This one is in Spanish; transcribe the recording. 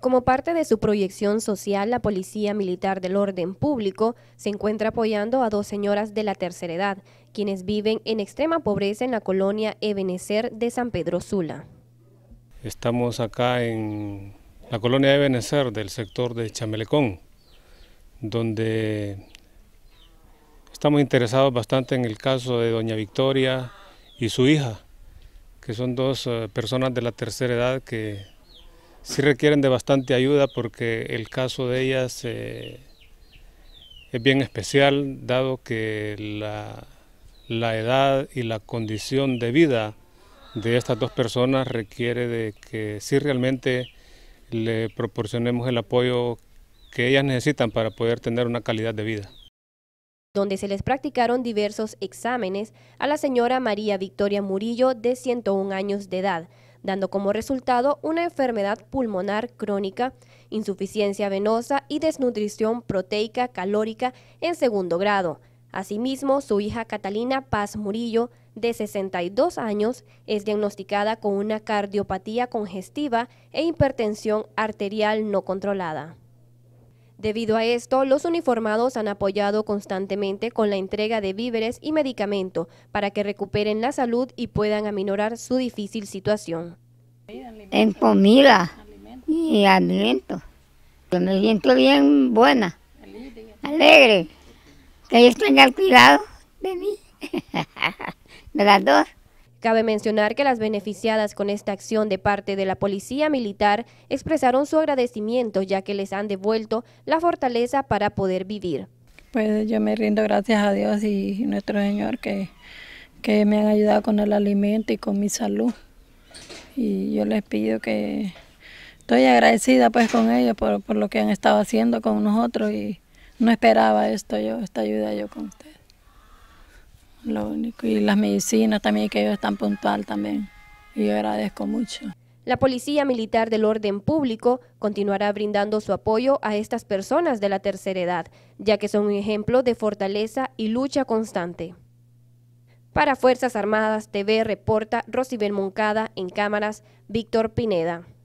Como parte de su proyección social, la Policía Militar del Orden Público se encuentra apoyando a dos señoras de la tercera edad, quienes viven en extrema pobreza en la colonia Ebenecer de San Pedro Sula. Estamos acá en la colonia Ebenecer del sector de Chamelecón, donde estamos interesados bastante en el caso de doña Victoria y su hija, que son dos eh, personas de la tercera edad que sí requieren de bastante ayuda porque el caso de ellas eh, es bien especial, dado que la, la, edad y la condición de vida de estas dos personas requiere de que sí realmente le proporcionemos el apoyo que ellas necesitan para poder tener una calidad de vida. Donde se les practicaron diversos exámenes a la señora María Victoria Murillo de 101 años de edad, dando como resultado una enfermedad pulmonar crónica, insuficiencia venosa y desnutrición proteica calórica en segundo grado. Asimismo, su hija Catalina Paz Murillo, de 62 años, es diagnosticada con una cardiopatía congestiva e hipertensión arterial no controlada. Debido a esto, los uniformados han apoyado constantemente con la entrega de víveres y medicamento para que recuperen la salud y puedan aminorar su difícil situación. En comida y alimento. Yo me siento bien buena, alegre, que ellos tengan cuidado de mí, de las dos. Cabe mencionar que las beneficiadas con esta acción de parte de la Policía Militar expresaron su agradecimiento ya que les han devuelto la fortaleza para poder vivir. Pues yo me rindo gracias a Dios y nuestro Señor que, que me han ayudado con el alimento y con mi salud. Y yo les pido que estoy agradecida pues con ellos por, por lo que han estado haciendo con nosotros y no esperaba esto yo, esta ayuda yo con ustedes. Y las medicinas también, que ellos están puntual también. Y yo agradezco mucho. La Policía Militar del Orden Público continuará brindando su apoyo a estas personas de la tercera edad, ya que son un ejemplo de fortaleza y lucha constante. Para Fuerzas Armadas TV reporta Rosibel Moncada en cámaras Víctor Pineda.